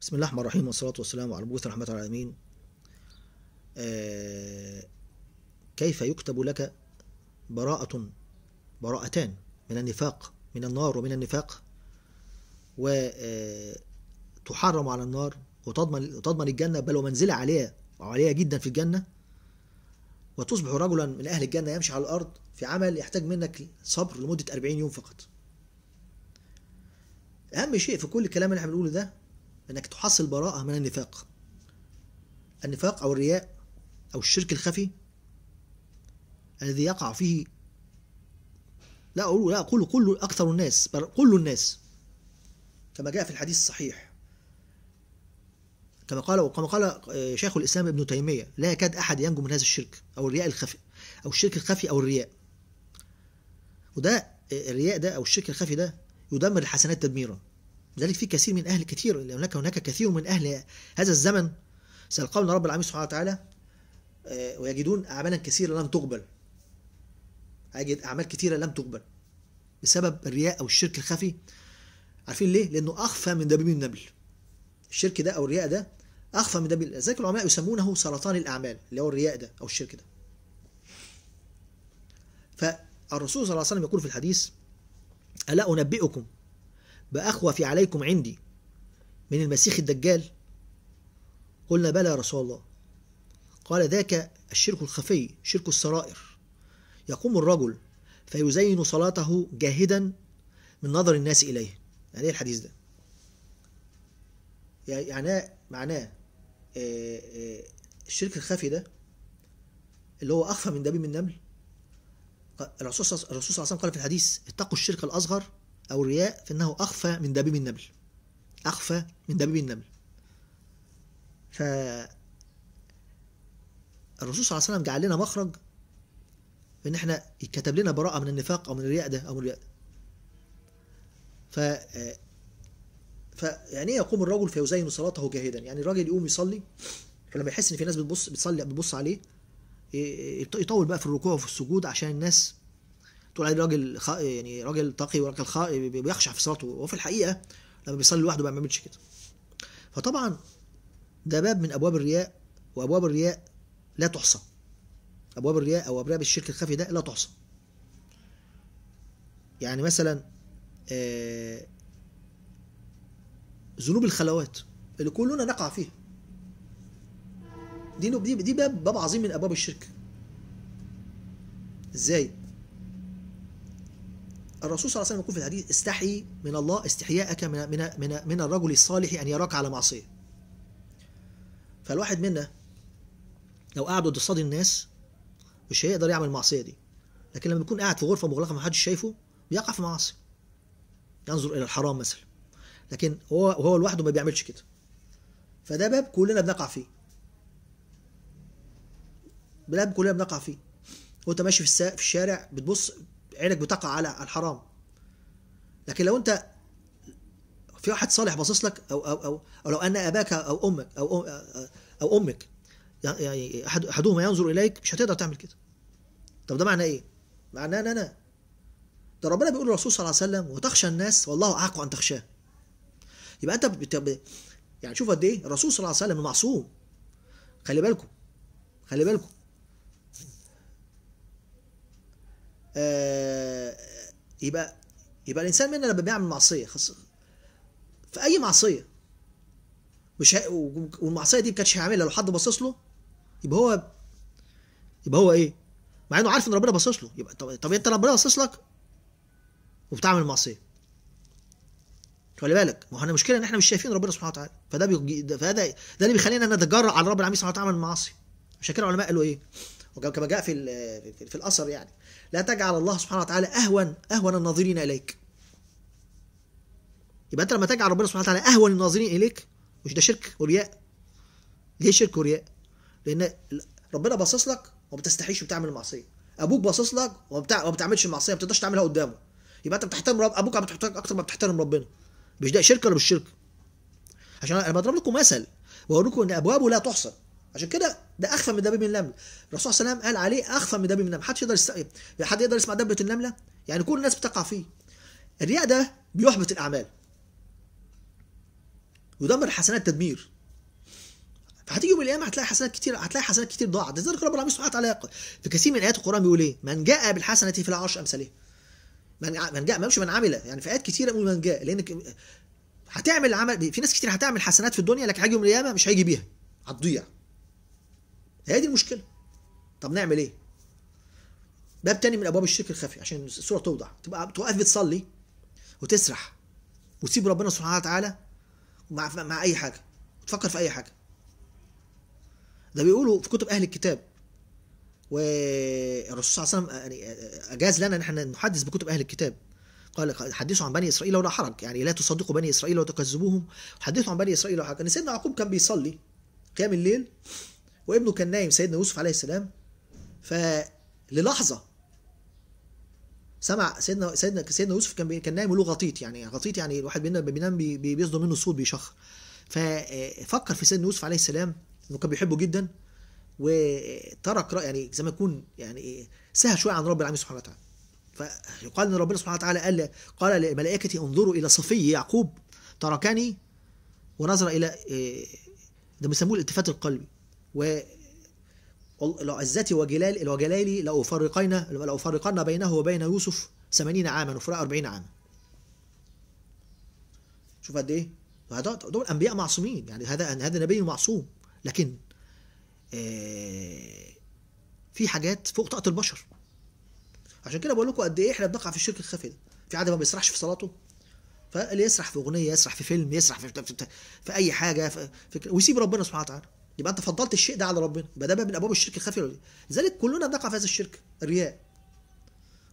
بسم الله الرحمن الرحيم والصلاة والسلام على المبعوث رحمة العالمين آه كيف يكتب لك براءة براءتان من النفاق من النار ومن النفاق وتحرم آه، على النار وتضمن تضمن الجنة بل ومنزلة عالية عالية جدا في الجنة وتصبح رجلا من أهل الجنة يمشي على الأرض في عمل يحتاج منك صبر لمدة 40 يوم فقط أهم شيء في كل الكلام اللي احنا بنقوله ده انك تحصل براءه من النفاق النفاق او الرياء او الشرك الخفي الذي يقع فيه لا اقول لا اقول كل اكثر الناس بل كل الناس كما جاء في الحديث الصحيح كما قال وكما قال آه، شيخ الاسلام ابن تيميه لا يكاد احد ينجو من هذا الشرك او الرياء الخفي او الشرك الخفي او الرياء وده آه، الرياء ده او الشرك الخفي ده يدمر الحسنات تدميرا لذلك في كثير من أهل كثير هناك هناك كثير من أهل هذا الزمن سيلقون رب العالمين سبحانه وتعالى آه، ويجدون أعمالا كثيرة لم تقبل أجد أعمال كثيرة لم تقبل بسبب الرياء أو الشرك الخفي عارفين ليه؟ لأنه أخفى من دبيب النبل الشرك ده أو الرياء ده أخفى من دبيب لذلك العلماء يسمونه سرطان الأعمال اللي هو الرياء ده أو الشرك ده فالرسول صلى الله عليه وسلم يقول في الحديث ألا أنبئكم بأخوف عليكم عندي من المسيح الدجال قلنا بلى يا رسول الله قال ذاك الشرك الخفي شرك السرائر يقوم الرجل فيزين صلاته جاهدا من نظر الناس إليه يعني ايه الحديث ده يعني معناه آه، آه، الشرك الخفي ده اللي هو أخفى من من النمل الرسول صلى الله عليه وسلم قال في الحديث اتقوا الشرك الأصغر أو الرياء فإنه أخفى من دبيب النمل أخفى من دبيب النمل ف الرسول صلى الله عليه وسلم جعل لنا مخرج ان احنا يتكتب لنا براءه من النفاق او من الرياء ده او من الرياء ده ف فيعني ايه يقوم الرجل فيزين صلاته جاهدا يعني الراجل يقوم يصلي فلما يحس ان في ناس بتبص بتصلي بتبص عليه يطول بقى في الركوع وفي السجود عشان الناس تقول عليه راجل خ... يعني راجل تقي وراجل خ... بيخشع في صلاته وهو في الحقيقه لما بيصلي لوحده ما بيعملش كده فطبعا ده باب من ابواب الرياء وابواب الرياء لا تحصى ابواب الرياء او ابواب الشرك الخفي ده لا تحصى يعني مثلا آه ذنوب الخلوات اللي كلنا نقع فيها دي دي باب باب عظيم من ابواب الشرك ازاي الرسول صلى الله عليه وسلم يقول في الحديث استحي من الله استحياءك من من من, من الرجل الصالح ان يراك على معصيه فالواحد منا لو قعد قصاد الناس مش هيقدر يعمل المعصيه دي لكن لما يكون قاعد في غرفه مغلقه ما حدش شايفه بيقع في معاصي ينظر الى الحرام مثلا لكن هو وهو لوحده ما بيعملش كده فده باب كلنا بنقع فيه باب كلنا بنقع فيه وانت ماشي في, في الشارع بتبص عينك بتقع على الحرام لكن لو انت في واحد صالح باصص لك أو, او او او لو ان اباك او امك او او امك يعني, يعني احدهما ينظر اليك مش هتقدر تعمل كده طب ده معناه ايه معناه ان انا ده ربنا بيقول للرسول صلى الله عليه وسلم وتخشى الناس والله احق ان تخشاه يبقى انت يعني شوف قد ايه الرسول صلى الله عليه وسلم معصوم خلي بالكم خلي بالكم آه، يبقى يبقى الانسان منا لما بيعمل معصيه في اي معصيه مش هي... والمعصيه دي ما كانتش هيعملها لو حد باصص له يبقى هو يبقى هو ايه؟ مع انه عارف ان ربنا باصص له يبقى طب, طب انت ربنا باصص لك وبتعمل معصيه خلي بالك ما هو احنا المشكله ان احنا مش شايفين ربنا سبحانه وتعالى فده بيجي فده ده اللي بيخلينا نتجرأ على رب العالمين سبحانه وتعالى من المعاصي عشان كده العلماء قالوا ايه وكما جاء في في الاثر يعني لا تجعل الله سبحانه وتعالى أهون أهون الناظرين إليك يبقى أنت لما تجعل ربنا سبحانه وتعالى أهون الناظرين إليك مش ده شرك ورياء ليه شرك ورياء لأن ربنا باصص لك وما بتستحيش وبتعمل المعصية أبوك باصص لك وما بتعملش المعصية ما بتقدرش تعملها قدامه يبقى أنت بتحترم رب أبوك عم بتحترمك أكتر ما بتحترم ربنا مش ده شرك ولا مش شرك عشان أنا بضرب لكم مثل وأقول لكم إن أبوابه لا تحصى عشان كده ده اخفى من دبيب النمل الرسول صلى الله عليه وسلم قال عليه اخفى من دبيب النمل محدش يقدر يست... يعني حد يقدر يسمع دبه النمله يعني كل الناس بتقع فيه الرياء ده بيحبط الاعمال ويدمر حسنات تدمير فهتيجي يوم القيامه هتلاقي حسنات كتير هتلاقي حسنات كتير ضاعت لذلك رب العالمين سبحانه وتعالى في كثير من ايات القران بيقول ايه من جاء بالحسنه فلا عشر امثالها من من جاء ما مش من عمل يعني في ايات كتيره بيقول من جاء لان هتعمل عمل في ناس كتير هتعمل حسنات في الدنيا لكن هيجي يوم القيامه مش هيجي بيها هتضيع هي دي المشكله طب نعمل ايه باب تاني من ابواب الشرك الخفي عشان الصوره توضح تبقى توقف بتصلي وتسرح وتسيب ربنا سبحانه وتعالى مع مع اي حاجه وتفكر في اي حاجه ده بيقولوا في كتب اهل الكتاب والرسول صلى الله عليه وسلم يعني اجاز لنا ان احنا نحدث بكتب اهل الكتاب قال حدثوا عن بني اسرائيل ولا حرج يعني لا تصدقوا بني اسرائيل وتكذبوهم حدثوا عن بني اسرائيل ولا حرج ان يعني سيدنا يعقوب كان بيصلي قيام الليل وابنه كان نايم سيدنا يوسف عليه السلام فللحظه سمع سيدنا سيدنا سيدنا يوسف كان كان نايم وله غطيط يعني غطيط يعني الواحد بينام بينام بيصدر منه صوت بيشخر ففكر آه، في سيدنا يوسف عليه السلام انه كان بيحبه جدا وترك يعني زي ما يكون يعني سهى شويه عن رب العالمين سبحانه وتعالى فيقال ان ربنا سبحانه وتعالى قال قال لملائكتي انظروا الى صفي يعقوب تركني ونظر الى آه، ده بيسموه الالتفات القلبي و عزتي وجلال وجلالي لأفرقين لأفرقن بينه وبين يوسف 80 عاما وفراق 40 عاما شوف قد ايه دول انبياء معصومين يعني هذا هذا نبي معصوم لكن آه، في حاجات فوق طاقه البشر عشان كده بقول لكم قد ايه احنا بنقع في الشرك الخفي ده في حد ما بيسرحش في صلاته فاللي يسرح في اغنيه يسرح في فيلم يسرح في في, في, في اي حاجه في ويسيب ربنا سبحانه وتعالى يبقى انت فضلت الشيء ده على ربنا يبقى ده باب من ابواب الشرك الخفي لذلك كلنا بنقع في هذا الشرك الرياء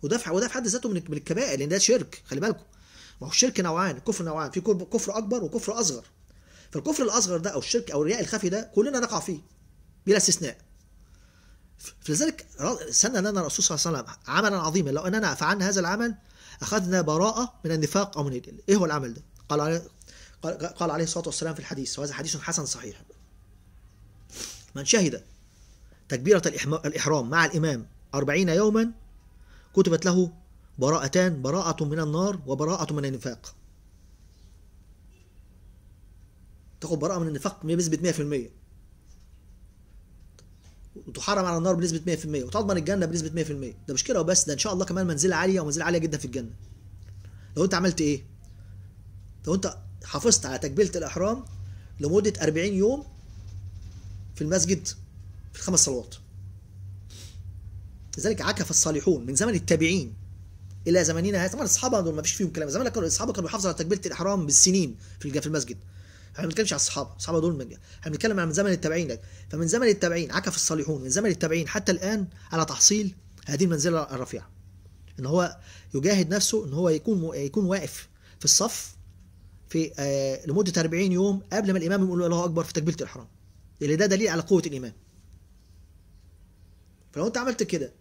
وده في وده في حد ذاته من الكبائر لان ده شرك خلي بالكم ما هو الشرك نوعان كفر نوعان في كفر اكبر وكفر اصغر فالكفر الاصغر ده او الشرك او الرياء الخفي ده كلنا نقع فيه بلا استثناء فلذلك سنة لنا الرسول صلى الله عليه وسلم عملا عظيما لو اننا فعلنا هذا العمل اخذنا براءه من النفاق او من ايه هو العمل ده؟ قال عليه قال عليه الصلاه والسلام في الحديث وهذا حديث حسن صحيح من شهد تكبيرة الإحرام مع الإمام أربعين يوما كتبت له براءتان براءة من النار وبراءة من النفاق تاخد براءة من النفاق بنسبة 100% وتحرم على النار بنسبة 100% وتضمن الجنة بنسبة 100% ده مش كده وبس ده إن شاء الله كمان منزلة عالية ومنزلة عالية جدا في الجنة لو أنت عملت إيه؟ لو أنت حافظت على تكبيرة الإحرام لمدة 40 يوم في المسجد في الخمس صلوات لذلك عكف الصالحون من زمن التابعين الى زماننا هذا طبعا الصحابه دول ما فيش فيهم كلام زمان كانوا الصحابه كانوا بيحافظوا على تكبيره الاحرام بالسنين في في المسجد احنا ما بنتكلمش على الصحابه الصحابه دول من احنا بنتكلم عن زمن التابعين لك فمن زمن التابعين عكف الصالحون من زمن التابعين حتى الان على تحصيل هذه المنزله الرفيعه ان هو يجاهد نفسه ان هو يكون يكون واقف في الصف في آه لمده 40 يوم قبل ما الامام يقول الله اكبر في تكبيره الاحرام اللي ده دليل على قوه الايمان فلو انت عملت كده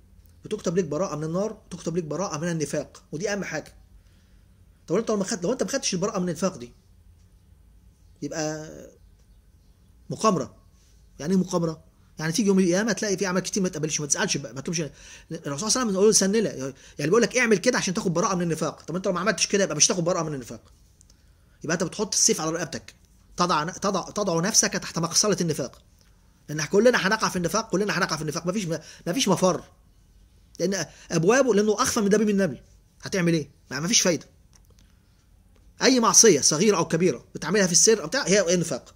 بتكتب ليك براءه من النار تكتب ليك براءه من النفاق ودي اهم حاجه طب انت لو ما خدت لو انت ما خدتش البراءه من النفاق دي يبقى مقامره يعني ايه مقامره يعني تيجي يوم القيامه تلاقي في اعمال كتير ما تقبلش ما تسالش بقى ما تطلبش الرسول صلى الله عليه وسلم بيقول سنله يعني بيقول لك اعمل كده عشان تاخد براءه من النفاق طب انت لو ما عملتش كده يبقى مش تاخد براءه من النفاق يبقى انت بتحط السيف على رقبتك تضع تضع تضع نفسك تحت مقصله النفاق لان كلنا هنقع في النفاق كلنا هنقع في النفاق مفيش مفيش مفر لان ابوابه لانه اخفى من من النبي هتعمل ايه ما مفيش فايده اي معصيه صغيره او كبيره بتعملها في السر او بتاع هي نفاق.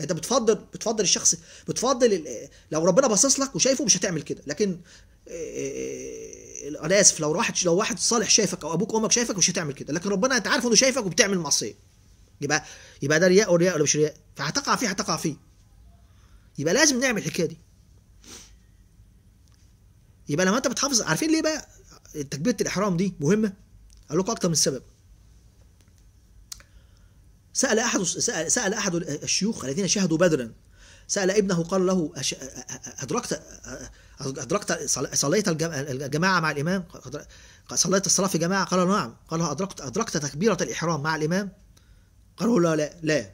انت بتفضل بتفضل الشخص بتفضل لو ربنا باصص لك وشايفه مش هتعمل كده لكن آه، آه، آه، انا اسف لو واحد لو واحد صالح شايفك او ابوك وامك شايفك مش هتعمل كده لكن ربنا انت عارف انه شايفك وبتعمل معصيه يبقى يبقى ده رياء ورياء ولا مش رياء فهتقع فيه هتقع فيه يبقى لازم نعمل الحكايه دي يبقى لما انت بتحافظ عارفين ليه بقى تكبيره الاحرام دي مهمه اقول لكم اكتر من سبب سال احد سال, سأل احد الشيوخ الذين شهدوا بدرا سال ابنه قال له ادركت ادركت صليت الجماعه مع الامام صليت الصلاه في جماعه قال نعم قال له ادركت ادركت تكبيره الاحرام مع الامام قالوا لا لا لا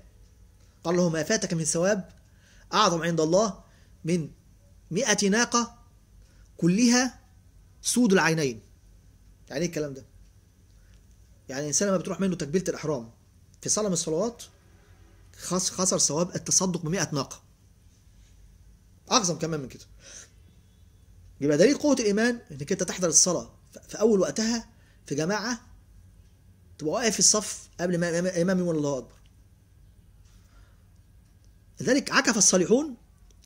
قال له ما فاتك من ثواب أعظم عند الله من مئة ناقة كلها سود العينين يعني ايه الكلام ده يعني الانسان لما بتروح منه تكبيره الاحرام في صلاه من الصلوات خسر ثواب التصدق ب 100 ناقه اعظم كمان من كده يبقى دليل قوه الايمان انك انت تحضر الصلاه في اول وقتها في جماعه تبقى واقف في الصف قبل ما امام يقول الله اكبر لذلك عكف الصالحون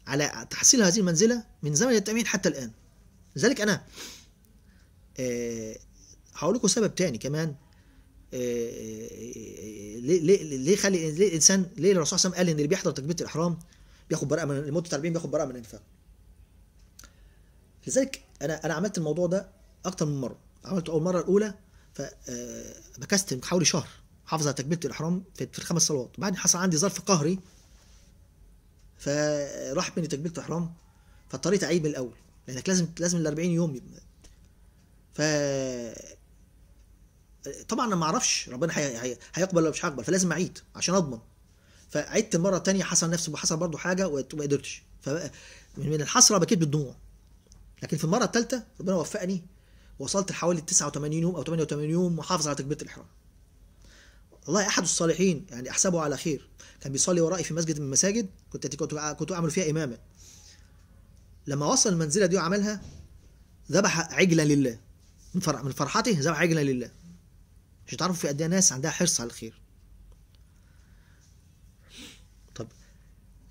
على تحصيل هذه المنزله من زمن التأمين حتى الان لذلك انا آه، هقول لكم سبب تاني كمان آه، آه، ليه ليه ليه خلي ليه الانسان ليه الرسول صلى الله عليه وسلم قال ان اللي بيحضر تكبيره الاحرام بياخد براءه من الموت 40 بياخد براءه من الانفاق لذلك انا انا عملت الموضوع ده اكتر من مره عملته اول مره الاولى فبكستم آه، حوالي شهر حافظ على تكبيره الاحرام في الخمس صلوات بعدين حصل عندي ظرف قهري فراح مني تكبيره الاحرام فاضطريت اعيد من الاول لانك لازم لازم ال 40 يوم يبقى ف طبعا انا ما اعرفش ربنا هي... هي... هيقبل ولا مش هيقبل فلازم اعيد عشان اضمن فعدت المره الثانيه حصل نفس وحصل برضه حاجه وما قدرتش فمن الحسره بكيت بالدموع لكن في المره الثالثه ربنا وفقني وصلت لحوالي 89 يوم او 88 يوم محافظ على تكبيره الاحرام والله احد الصالحين يعني احسبه على خير كان بيصلي ورائي في مسجد من المساجد كنت كنت اعمل فيها اماما لما وصل المنزله دي وعملها ذبح عجله لله من فرح من فرحته ذبح عجله لله مش تعرفوا في قد ايه ناس عندها حرص على الخير طب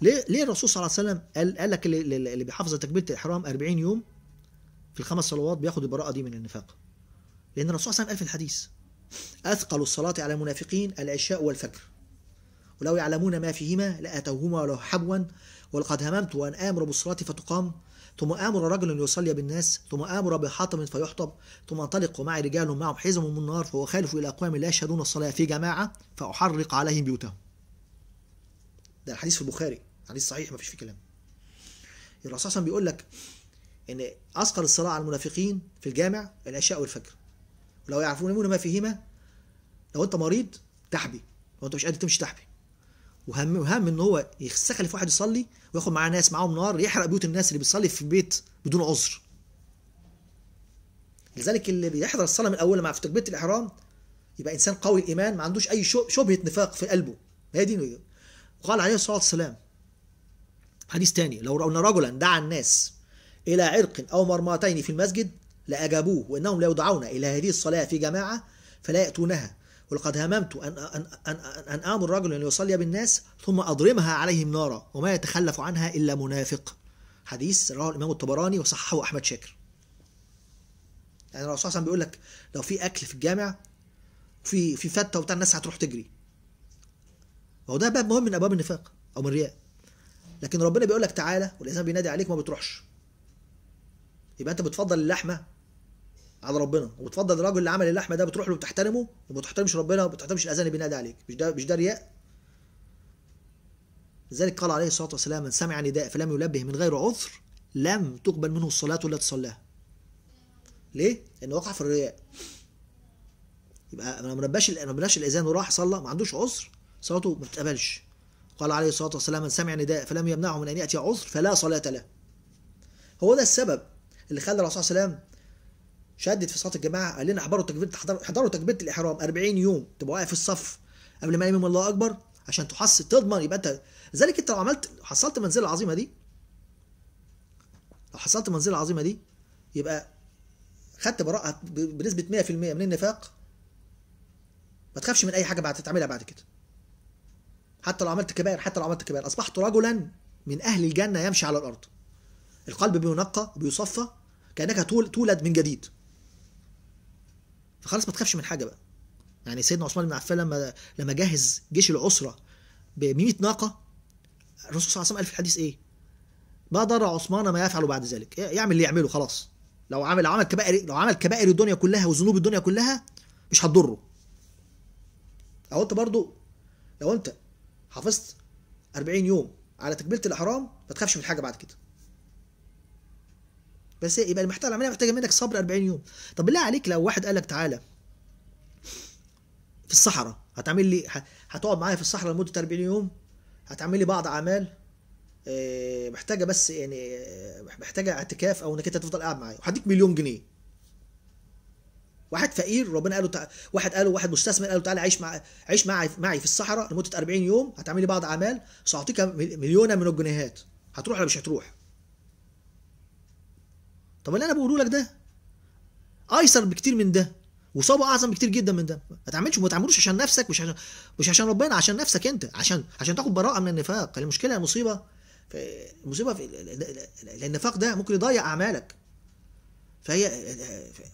ليه ليه الرسول صلى الله عليه وسلم قال قال لك اللي بيحافظ على تكبيره الاحرام 40 يوم في الخمس صلوات بياخد البراءة دي من النفاق لأن الرسول صلى الله عليه وسلم قال في الحديث أثقل الصلاة على المنافقين العشاء والفجر ولو يعلمون ما فيهما لأتوهما ولو حبوا ولقد هممت وأن آمر بالصلاة فتقام ثم آمر رجل يصلي بالناس ثم آمر بحاطم فيحطب ثم انطلق ومعي رجال معهم حزم من نار خالف إلى أقوام لا يشهدون الصلاة في جماعة فأحرق عليهم بيوتهم ده الحديث في البخاري حديث صحيح ما فيش فيه كلام الرسول صلى الله عليه وسلم بيقول لك ان اثقل الصلاه على المنافقين في الجامع العشاء والفجر لو يعرفون ما فيهما لو انت مريض تحبي لو انت مش قادر تمشي تحبي وهم وهم ان هو يستخلف واحد يصلي وياخد معاه ناس معاهم نار يحرق بيوت الناس اللي بتصلي في بيت بدون عذر لذلك اللي بيحضر الصلاه من اولها مع في تكبيره الاحرام يبقى انسان قوي الايمان ما عندوش اي شبهه نفاق في قلبه هي دي وقال عليه الصلاه والسلام حديث تاني لو ان رجلا دعا الناس إلى عرق أو مرماتين في المسجد لأجابوه وإنهم ليدعون إلى هذه الصلاة في جماعة فلا يأتونها ولقد هممت أن, أن, أن, أن آمر رجلا أن يصلي بالناس ثم أضرمها عليهم نارا وما يتخلف عنها إلا منافق حديث رواه الإمام الطبراني وصححه أحمد شاكر يعني الرسول صلى الله عليه وسلم بيقول لك لو في أكل في الجامع في في فتة وبتاع الناس هتروح تجري ما هو ده باب مهم من أبواب النفاق أو من الرياء لكن ربنا بيقول لك تعالى والإنسان بينادي عليك ما بتروحش يبقى انت بتفضل اللحمه على ربنا وبتفضل الراجل اللي عمل اللحمه ده بتروح له وبتحترمه وما بتحترمش ربنا وما بتحترمش الاذان اللي بينادي عليك مش ده مش ده رياء لذلك قال عليه الصلاه والسلام من سمع نداء فلم يلبه من غير عذر لم تقبل منه الصلاه ولا تصلاها ليه؟ لانه وقع في الرياء يبقى ما نباش ما نباش الاذان وراح صلى ما عندوش عذر صلاته ما بتقبلش قال عليه الصلاه والسلام من سمع نداء فلم يمنعه من ان ياتي عذر فلا صلاه له هو ده السبب اللي خلى الرسول صلى الله عليه وسلم شدد في صلاه الجماعه قال لنا احضروا تكبيره احضروا تكبيره الاحرام 40 يوم تبقى واقف في الصف قبل ما يمم الله اكبر عشان تحصل تضمن يبقى انت ذلك انت لو عملت حصلت المنزله العظيمه دي لو حصلت المنزله العظيمه دي يبقى خدت براءه بنسبه 100% من النفاق ما تخافش من اي حاجه بعد تعملها بعد كده حتى لو عملت كبائر حتى لو عملت كبائر اصبحت رجلا من اهل الجنه يمشي على الارض القلب بينقى وبيصفى كانك تولد من جديد فخلاص ما تخافش من حاجه بقى يعني سيدنا عثمان بن عفان لما لما جهز جيش العسره ب 100 ناقه الرسول صلى الله عليه وسلم قال في الحديث ايه؟ ما ضر عثمان ما يفعل بعد ذلك يعمل اللي يعمله خلاص لو عمل عمل كبائر لو عمل كبائر الدنيا كلها وذنوب الدنيا كلها مش هتضره او انت برضو لو انت حافظت 40 يوم على تكبيره الاحرام ما تخافش من حاجه بعد كده بس إيه، يبقى المحتوى العمليه محتاجه منك صبر 40 يوم طب بالله عليك لو واحد قال لك تعالى في الصحراء هتعمل لي هتقعد معايا في الصحراء لمده 40 يوم هتعمل لي بعض اعمال آه، محتاجه بس يعني آه، محتاجه اعتكاف او انك انت تفضل قاعد معايا وهديك مليون جنيه واحد فقير ربنا قاله تع... واحد قاله واحد مستثمر قاله تعالى عيش مع عيش معي معي في الصحراء لمده 40 يوم هتعمل لي بعض اعمال ساعطيك مليونه من الجنيهات هتروح ولا مش هتروح؟ طب اللي انا بقوله لك ده ايسر بكتير من ده وصابه اعظم بكتير جدا من ده ما تعملش ما تعملوش عشان نفسك مش عشان مش عشان ربنا عشان نفسك انت عشان عشان تاخد براءه من النفاق المشكله المصيبه المصيبه في النفاق ده ممكن يضيع اعمالك فهي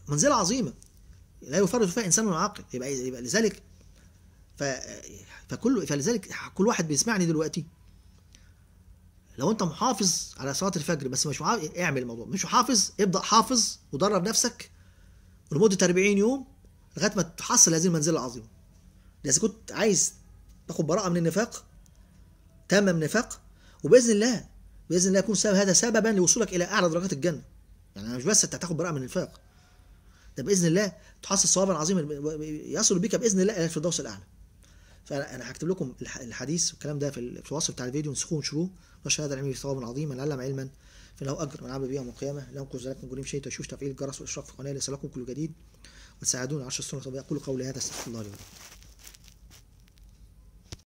منزله عظيمه لا يفرط فيها انسان عاقل يبقى يبقى لذلك ف فكل فلذلك كل واحد بيسمعني دلوقتي لو انت محافظ على صلاه الفجر بس مش محافظ اعمل الموضوع مش محافظ ابدا حافظ ودرب نفسك لمده 40 يوم لغايه ما تحصل هذه المنزله العظيمه اذا كنت عايز تاخد براءه من النفاق تامه من النفاق وباذن الله باذن الله يكون سبب هذا سببا لوصولك الى اعلى درجات الجنه يعني مش بس انت هتاخد براءه من النفاق ده باذن الله تحصل صوابا عظيما يصل بك باذن الله الى الفردوس الاعلى فانا هكتب لكم الحديث والكلام ده في الوصف بتاع الفيديو انسخوه وانشروه وشهاده هذا العلم ثوابا عظيم من علم علما فله اجر من عمل به يوم القيامه لا ينقص ذلك من جريم شيء تشوش تفعيل الجرس والاشراف في القناه ليس لكم كل جديد وتساعدوني على عشر السنه الطبيعيه اقول قولي هذا استغفر الله لي